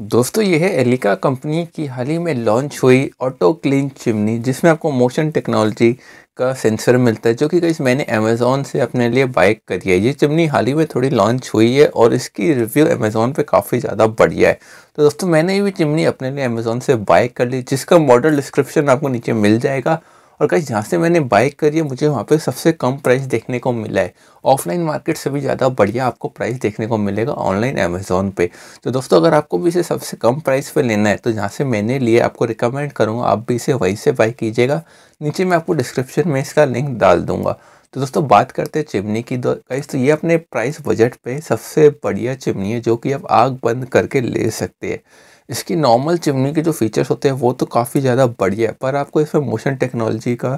दोस्तों यह है एलिका कंपनी की हाल ही में लॉन्च हुई ऑटो क्लीन चिमनी जिसमें आपको मोशन टेक्नोलॉजी का सेंसर मिलता है जो कि गई मैंने अमेज़ोन से अपने लिए बाइक करी है ये चिमनी हाल ही में थोड़ी लॉन्च हुई है और इसकी रिव्यू अमेज़ोन पे काफ़ी ज़्यादा बढ़िया है तो दोस्तों मैंने ये भी चिमनी अपने लिए अमेज़ोन से बाइक कर ली जिसका मॉडल डिस्क्रिप्शन आपको नीचे मिल जाएगा और कहीं जहाँ से मैंने बाइक करी है मुझे वहाँ पे सबसे कम प्राइस देखने को मिला है ऑफलाइन मार्केट से भी ज़्यादा बढ़िया आपको प्राइस देखने को मिलेगा ऑनलाइन अमेज़ोन पे तो दोस्तों अगर आपको भी इसे सबसे कम प्राइस पे लेना है तो जहाँ से मैंने लिए आपको रिकमेंड करूँगा आप भी इसे वहीं से बाई कीजिएगा नीचे मैं आपको डिस्क्रिप्शन में इसका लिंक डाल दूँगा तो दोस्तों बात करते हैं चिमनी की दो गाइस तो ये अपने प्राइस बजट पे सबसे बढ़िया चिमनी है जो कि आप आग बंद करके ले सकते हैं इसकी नॉर्मल चिमनी के जो फीचर्स होते हैं वो तो काफ़ी ज़्यादा बढ़िया है पर आपको इसमें मोशन टेक्नोलॉजी का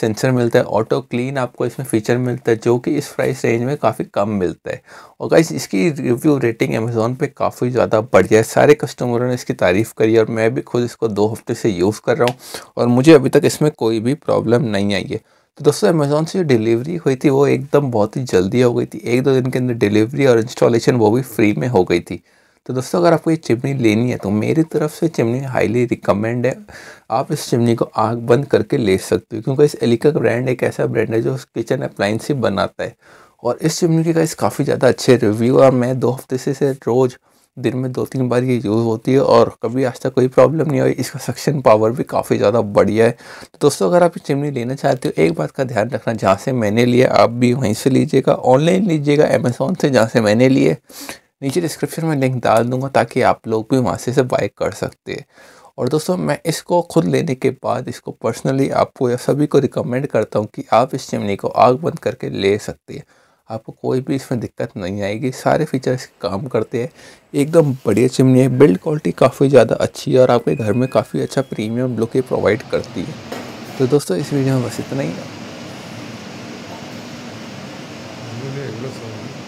सेंसर मिलता है ऑटो क्लीन आपको इसमें फीचर मिलता है जो कि इस प्राइस रेंज में काफ़ी कम मिलता है और गाइस इसकी रिव्यू रेटिंग अमेज़ोन पे काफ़ी ज़्यादा बढ़िया है सारे कस्टमरों ने इसकी तारीफ़ करी और मैं भी खुद इसको दो हफ्ते से यूज़ कर रहा हूँ और मुझे अभी तक इसमें कोई भी प्रॉब्लम नहीं आई है तो दोस्तों अमेज़ोन से जो डिलीवरी हुई थी वो एकदम बहुत ही जल्दी हो गई थी एक दो दिन के अंदर डिलीवरी और इंस्टॉलेशन वो भी फ्री में हो गई थी तो दोस्तों अगर आपको ये चिमनी लेनी है तो मेरी तरफ से चिमनी हाईली रिकमेंड है आप इस चिमनी को आग बंद करके ले सकते हो क्योंकि इस एलिका का ब्रांड एक ऐसा ब्रांड है जो किचन अप्लाइंस ही बनाता है और इस चिमनी के गाइस काफ़ी ज़्यादा अच्छे रिव्यू और मैं दो हफ्ते से इसे रोज़ दिन में दो तीन बार ये यूज़ होती है और कभी आज तक कोई प्रॉब्लम नहीं हुई इसका सक्शन पावर भी काफ़ी ज़्यादा बढ़िया है तो दोस्तों अगर आप ये चिमनी लेना चाहते हो एक बात का ध्यान रखना जहाँ से मैंने लिया आप भी वहीं से लीजिएगा ऑनलाइन लीजिएगा अमेज़ोन से जहाँ से मैंने लिए नीचे डिस्क्रिप्शन में लिंक डाल दूँगा ताकि आप लोग भी वहाँ से बाय कर सकते हैं और दोस्तों मैं इसको खुद लेने के बाद इसको पर्सनली आपको या सभी को रिकमेंड करता हूँ कि आप इस चिमनी को आग बंद करके ले सकते हैं आपको कोई भी इसमें दिक्कत नहीं आएगी सारे फीचर्स काम करते हैं एकदम बढ़िया चिमनी है बिल्ड क्वालिटी काफ़ी ज़्यादा अच्छी है और आपके घर में काफ़ी अच्छा प्रीमियम लुक ये प्रोवाइड करती है तो दोस्तों इस वीडियो में बस इतना ही है